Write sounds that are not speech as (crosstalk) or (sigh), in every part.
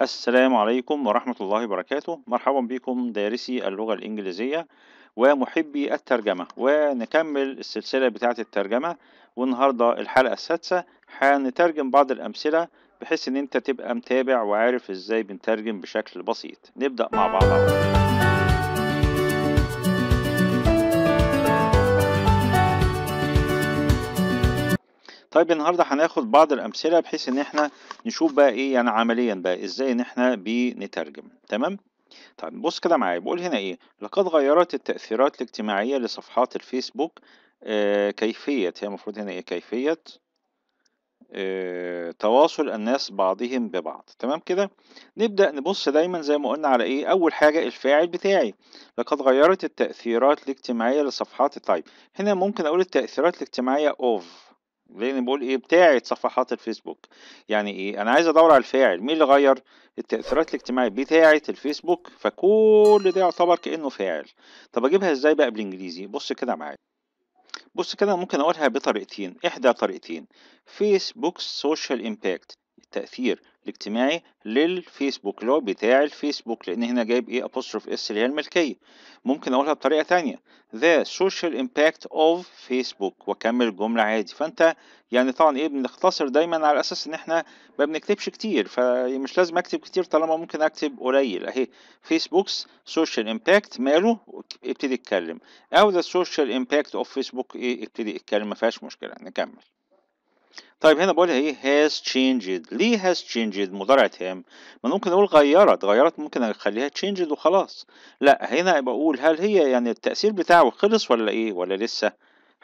السلام عليكم ورحمة الله وبركاته مرحبا بكم دارسي اللغة الإنجليزية ومحبي الترجمة ونكمل السلسلة بتاعة الترجمة والنهاردة الحلقة السادسة هنترجم بعض الأمثلة بحيث إن أنت تبقى متابع وعارف إزاي بنترجم بشكل بسيط نبدأ مع بعض طيب النهارده هناخد بعض الامثله بحيث ان احنا نشوف بقى ايه يعني عمليا بقى ازاي ان احنا بنترجم تمام طيب بص كده معايا بقول هنا ايه لقد غيرت التاثيرات الاجتماعيه لصفحات الفيسبوك آه كيفيه هي المفروض هنا ايه كيفيه آه، تواصل الناس بعضهم ببعض تمام كده نبدأ نبص دايما زي ما قلنا على ايه اول حاجة الفاعل بتاعي لقد غيرت التأثيرات الاجتماعية لصفحات طيب هنا ممكن اقول التأثيرات الاجتماعية اوف لان بقول ايه بتاعه صفحات الفيسبوك يعني ايه انا عايز ادور على الفاعل مين اللي غير التاثيرات الاجتماعيه بتاعه الفيسبوك فكل ده يعتبر كانه فاعل طب اجيبها ازاي بقى بالانجليزي بص كده معايا بص كده ممكن اقولها بطريقتين احدى طريقتين فيسبوك سوشيال امباكت التاثير الاجتماعي للفيسبوك اللي هو بتاع الفيسبوك لان هنا جايب ايه أبوستروف اس اللي هي الملكيه ممكن اقولها بطريقه ثانيه the social impact of facebook واكمل الجمله عادي فانت يعني طبعا ايه بنختصر دايما على اساس ان احنا ما بنكتبش كتير فمش لازم اكتب كتير طالما ممكن اكتب قليل اهي فيسبوكس social impact ماله ابتدي اتكلم او the social impact of facebook ايه ابتدي اتكلم ما فيهاش مشكله نكمل طيب هنا بقولها ايه has changed ليه has changed مضارع تام ما ممكن اقول غيرت غيرت ممكن اخليها changed وخلاص لا هنا بقول هل هي يعني التأثير بتاعه خلص ولا ايه ولا لسه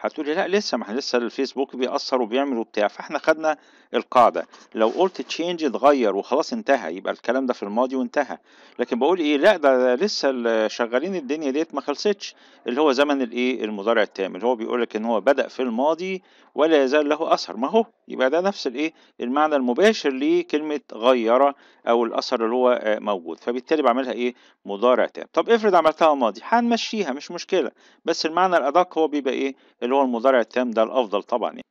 هتقولي لا لسه ما احنا لسه الفيسبوك بيأثر وبيعمل وبتاع فاحنا خدنا القاعده لو قلت تشينج اتغير وخلاص انتهى يبقى الكلام ده في الماضي وانتهى لكن بقول ايه لا ده لسه شغالين الدنيا ديت ما خلصتش اللي هو زمن الايه المضارع التام اللي هو بيقول لك ان هو بدأ في الماضي ولا يزال له اثر ما هو يبقى ده نفس الايه المعنى المباشر لكلمه غير او الاثر اللي هو آه، موجود فبالتالي بعملها ايه مضارع تام طب افرض عملتها ماضي هنمشيها مش مشكله بس المعنى الادق هو بيبقى ايه اللي هو المضارع التام ده الافضل طبعا يعني.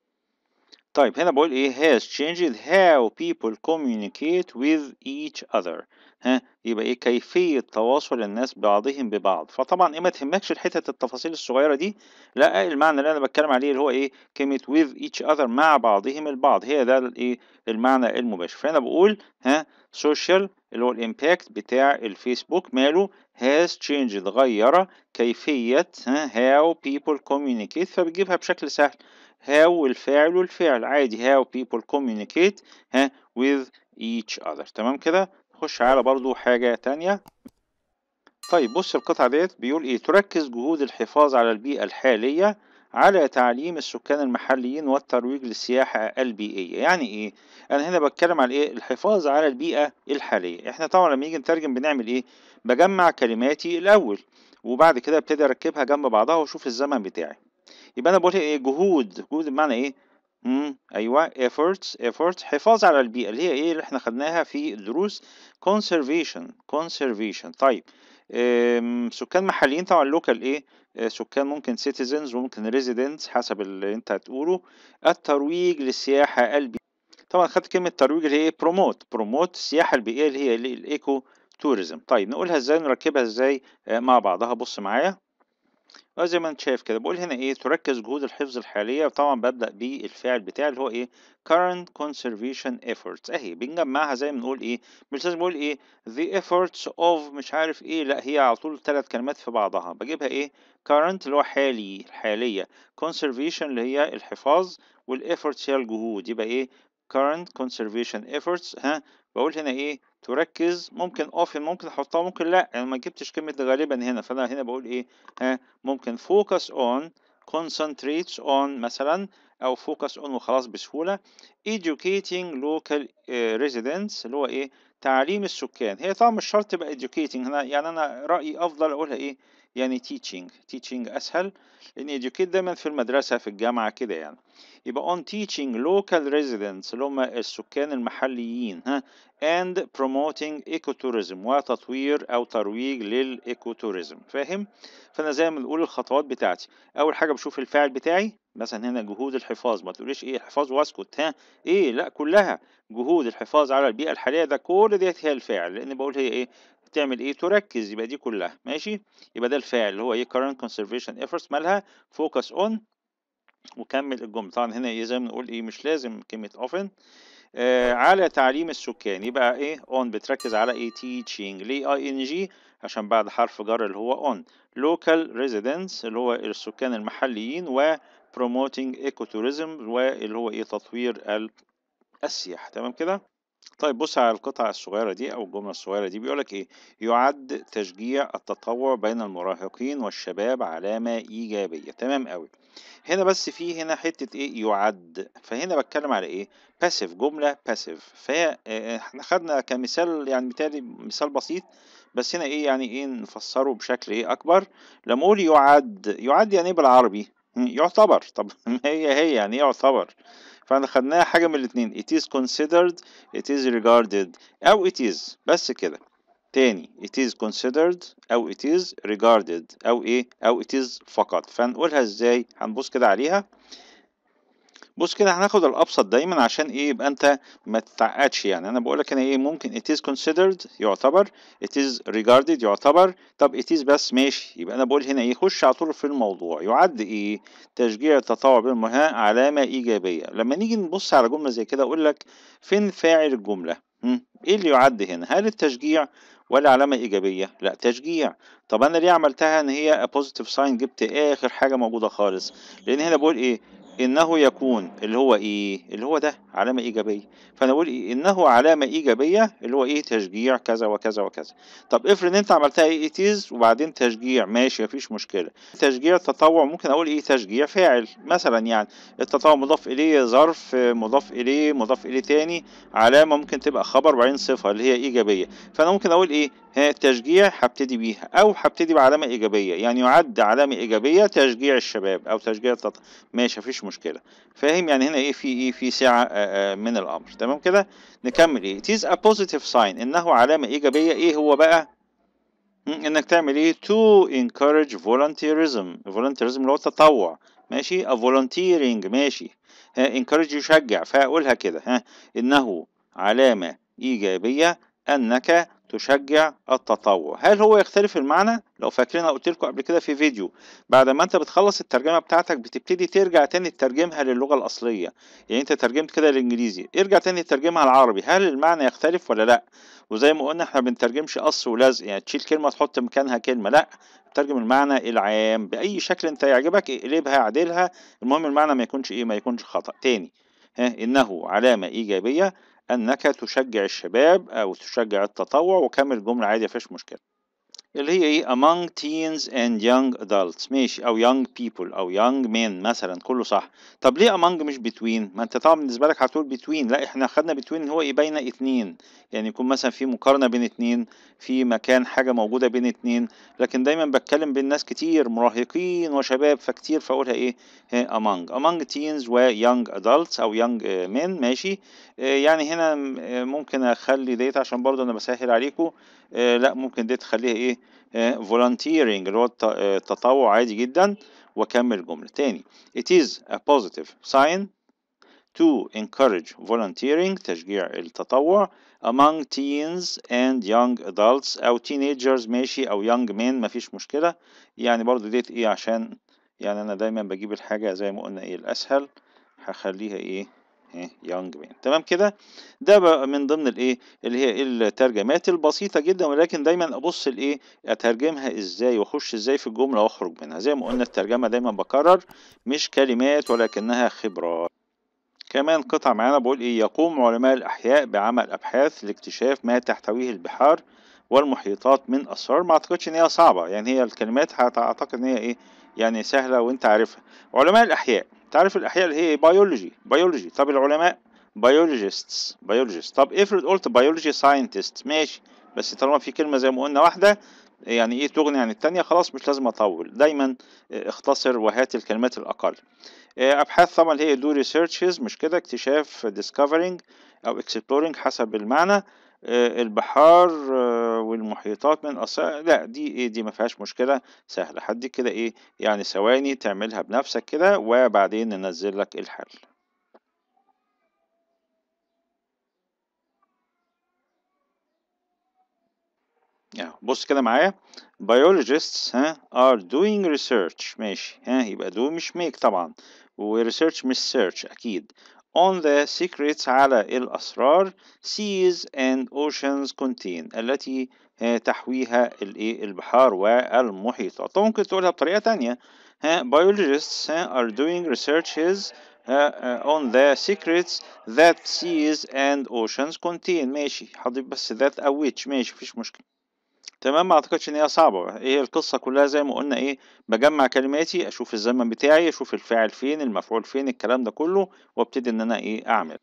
طيب هنا بقول ايه has changed how people communicate with each other ها يبقى ايه كيفية تواصل الناس بعضهم ببعض فطبعا ايه ما تهمكش الحتت التفاصيل الصغيرة دي لا المعنى اللي انا بتكلم عليه اللي هو ايه كلمة with each other مع بعضهم البعض هي ده الايه المعنى المباشر فانا بقول ها social اللي هو الامباكت بتاع الفيسبوك ماله has changed غير كيفية how people communicate فبجيبها بشكل سهل how الفاعل والفعل عادي how people communicate with each other تمام كده نخش على برضو حاجة تانية طيب بص القطعة ديت بيقول ايه تركز جهود الحفاظ على البيئة الحالية على تعليم السكان المحليين والترويج للسياحة البيئية يعني ايه انا هنا بتكلم على ايه الحفاظ على البيئة الحالية احنا طبعا لما نيجي نترجم بنعمل ايه بجمع كلماتي الاول وبعد كده ابتدي اركبها جنب بعضها واشوف الزمن بتاعي يبقى انا بقول ايه جهود جهود بمعنى ايه امم ايوه efforts efforts حفاظ على البيئة اللي هي ايه اللي احنا خدناها في الدروس conservation conservation طيب سكان محليين طبعا local ايه آه، سكان ممكن citizens وممكن residents حسب اللي انت هتقوله الترويج للسياحة البيئية طبعا خدت كلمة ترويج اللي هي بروموت بروموت السياحة البيئية اللي هي الايكو توريزم طيب نقولها ازاي نركبها ازاي آه، مع بعضها بص معايا آه، زي ما انت شايف كده بقول هنا ايه تركز جهود الحفظ الحاليه طبعا ببدا بالفعل بتاعي اللي هو ايه current conservation efforts اهي بنجمعها زي ما بنقول ايه مش لازم نقول ايه the efforts of مش عارف ايه لا هي على طول ثلاث كلمات في بعضها بجيبها ايه current اللي هو حالي الحاليه conservation اللي هي الحفاظ والefforts هي الجهود يبقى ايه current conservation efforts ها بقول هنا ايه تركز ممكن اوفن ممكن احطها ممكن لا انا يعني ما جبتش كلمه غالبا هنا فانا هنا بقول ايه ها ممكن focus on concentrates on مثلا او focus on وخلاص بسهوله educating local آه، residents اللي هو ايه تعليم السكان هي طبعا مش شرط تبقى educating هنا يعني انا رايي افضل اقولها ايه يعني teaching teaching أسهل لأن educate دايما في المدرسة في الجامعة كده يعني يبقى on teaching local residents اللي هم السكان المحليين ها and promoting ecotourism وتطوير أو ترويج للإيكوتوريزم فاهم؟ فأنا زي ما بنقول الخطوات بتاعتي أول حاجة بشوف الفاعل بتاعي مثلا هنا جهود الحفاظ ما تقوليش ايه الحفاظ واسكت ها ايه لا كلها جهود الحفاظ على البيئه الحاليه ده كل ديت هي الفاعل لان بقول هي ايه تعمل ايه تركز يبقى دي كلها ماشي يبقى ده الفاعل اللي هو ايه current conservation efforts مالها focus on وكمل الجمله طبعا هنا ايه زي ما نقول ايه مش لازم كلمه often آه على تعليم السكان يبقى ايه on بتركز على ايه teaching ليه ing عشان بعد حرف جر اللي هو on local residents اللي هو السكان المحليين و promoting ecotourism واللي هو ايه تطوير السياحه تمام كده طيب بُص على القطعة الصغيرة دي أو الجملة الصغيرة دي بيقول لك إيه، يُعَدّ تشجيع التطوع بين المراهقين والشباب علامة إيجابية، تمام أوي. هنا بس في هنا حتة إيه، يُعَدّ، فهنا بتكلم على إيه، passive جملة passive فهي إحنا خدنا كمثال يعني متهيأ مثال بسيط، بس هنا إيه، يعني إيه، نفسّره بشكل إيه، أكبر، لمّا أقول يُعَدّ، يُعَدّ يعني إيه بالعربي؟ يُعتبر، طب (laughs) ما هي، هي يعني إيه يُعتبر؟ فاحنا خدناها حاجة من الاتنين it is considered it is regarded أو it is بس كده تاني it is considered أو it is regarded أو إيه أو it is فقط فهنقولها إزاي هنبص كده عليها بص كده هناخد الابسط دايما عشان ايه يبقى انت ما تتعقدش يعني انا بقول لك انا ايه ممكن it is considered يعتبر it is regarded يعتبر طب it is بس ماشي يبقى انا بقول هنا ايه خش على طول في الموضوع يعد ايه تشجيع التطوع بالمهاء علامه ايجابيه لما نيجي نبص على جمله زي كده اقول لك فين فاعل الجمله ايه اللي يعد هنا هل التشجيع ولا علامة إيجابية لا تشجيع طب أنا ليه عملتها إن هي بوزيتيف ساين جبت آخر حاجة موجودة خالص لأن هنا بقول إيه انه يكون اللي هو ايه اللي هو ده علامه ايجابيه فانا اقول إيه؟ انه علامه ايجابيه اللي هو ايه تشجيع كذا وكذا وكذا طب افرض انت عملتها ايه اتيز وبعدين تشجيع ماشي مفيش مشكله تشجيع تطوع ممكن اقول ايه تشجيع فاعل مثلا يعني التطوع مضاف اليه ظرف مضاف اليه مضاف اليه تاني علامه ممكن تبقى خبر وبعدين صفه اللي هي ايجابيه فانا ممكن اقول ايه تشجيع هبتدي بيها او هبتدي بعلامه ايجابيه يعني يعد علامه ايجابيه تشجيع الشباب او تشجيع التط... ماشي مفيش مشكله فاهم يعني هنا ايه في ايه في سعه من الامر تمام كده نكمل ايه تيز ا بوزيتيف ساين انه علامه ايجابيه ايه هو بقى انك تعمل ايه تو انكورج فولنتيرزم فولنتيرزم اللي هو التطوع ماشي ا volunteering ماشي ها يشجع فاقولها كده ها انه علامه ايجابيه انك تشجع التطوع هل هو يختلف المعنى لو فاكرين انا قلت لكم قبل كده في فيديو بعد ما انت بتخلص الترجمه بتاعتك بتبتدي ترجع تاني تترجمها للغه الاصليه يعني انت ترجمت كده للانجليزي ارجع تاني تترجمها العربي هل المعنى يختلف ولا لا وزي ما قلنا احنا بنترجمش قص ولزق يعني تشيل كلمه تحط مكانها كلمه لا ترجم المعنى العام باي شكل انت يعجبك اقلبها عدلها المهم المعنى ما يكونش ايه ما يكونش خطا تاني إنه علامة إيجابية أنك تشجع الشباب أو تشجع التطوع وكمل جملة عادي مفيش مشكلة اللي هي ايه among teens and young adults ماشي او young people او young men مثلا كله صح طب ليه among مش between ما انت طبعا بالنسبه لك هتقول between لا احنا خدنا between ان هو ايه بين اتنين يعني يكون مثلا في مقارنه بين اتنين في مكان حاجه موجوده بين اتنين لكن دايما بتكلم بين ناس كتير مراهقين وشباب فكتير فاقولها ايه among among teens و young adults او young آه، men ماشي آه، يعني هنا آه، ممكن اخلي ديت عشان برضه انا بسهل عليكم لا ممكن ديت تخليها ايه آه، volunteering اللي هو التطوع آه، عادي جدا واكمل جمله تاني it is a positive sign to encourage volunteering تشجيع التطوع among teens and young adults أو teenagers ماشي أو young men مفيش مشكلة يعني برضو ديت إيه عشان يعني أنا دايما بجيب الحاجة زي ما قلنا إيه الأسهل هخليها إيه يونج إيه، مان تمام كده ده بقى من ضمن الايه اللي هي إيه، الترجمات البسيطه جدا ولكن دايما ابص الايه اترجمها ازاي واخش ازاي في الجمله واخرج منها زي ما قلنا الترجمه دايما بكرر مش كلمات ولكنها خبرات كمان قطع معانا بقول إيه يقوم علماء الأحياء بعمل أبحاث لاكتشاف ما تحتويه البحار والمحيطات من أسرار ما أعتقدش إن هي صعبة يعني هي الكلمات أعتقد إن هي إيه يعني سهلة وأنت عارفها علماء الأحياء تعرف الاحياء اللي هي بيولوجي بيولوجي طب العلماء بيولوجيستس بيولوجيست طب افرض قلت بيولوجي ساينتست ماشي بس طالما في كلمه زي ما قلنا واحده يعني ايه تغني عن التانية خلاص مش لازم اطول دايما آه، اختصر وهات الكلمات الاقل آه، ابحاث طبعا هي دو ريسيرشز مش كده اكتشاف ديسكفرينج او اكسبلورينج حسب المعنى آه، البحار آه، والمحيطات من أصل لا دي ايه دي ما فيهاش مشكله سهله حد كده ايه يعني ثواني تعملها بنفسك كده وبعدين ننزل لك الحل بص كده معايا biologists ها are doing research ماشي ها يبقى دو مش make طبعا و research مش search اكيد on the secrets على الأسرار seas and oceans contain التي تحويها البحار والمحيطات ممكن تقولها بطريقة تانية biologists are doing researches on the secrets that seas and oceans contain ماشي هضيف بس that أو which ماشي مفيش مشكلة تمام ما اعتقدش ان هي صعبه هي القصه كلها زي ما قلنا ايه بجمع كلماتي اشوف الزمن بتاعي اشوف الفاعل فين المفعول فين الكلام ده كله وابتدي ان انا ايه اعمل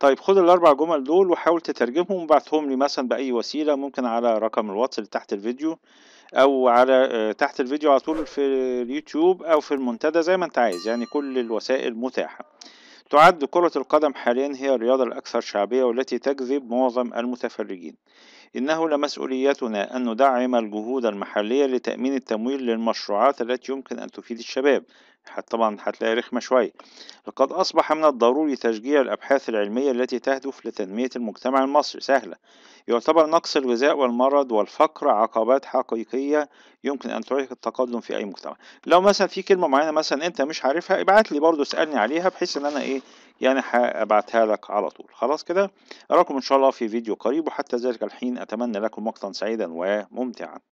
طيب خد الاربع جمل دول وحاول تترجمهم وبعتهم لي مثلا باي وسيله ممكن على رقم الواتس اللي تحت الفيديو او على آه، تحت الفيديو على طول في اليوتيوب او في المنتدى زي ما انت عايز يعني كل الوسائل متاحه تعد كرة القدم حاليا هي الرياضة الأكثر شعبية والتي تجذب معظم المتفرجين إنه لمسؤوليتنا أن ندعم الجهود المحلية لتأمين التمويل للمشروعات التي يمكن أن تفيد الشباب طبعا هتلاقي رخمة شوية لقد أصبح من الضروري تشجيع الأبحاث العلمية التي تهدف لتنمية المجتمع المصري سهلة يعتبر نقص الغذاء والمرض والفقر عقبات حقيقية يمكن أن تعيق التقدم في أي مجتمع لو مثلا في كلمة معينة مثلا أنت مش عارفها ابعت لي برضو اسألني عليها بحيث إن أنا إيه يعني هبعتها لك على طول خلاص كده أراكم إن شاء الله في فيديو قريب وحتى ذلك الحين أتمنى لكم وقتا سعيدا وممتعا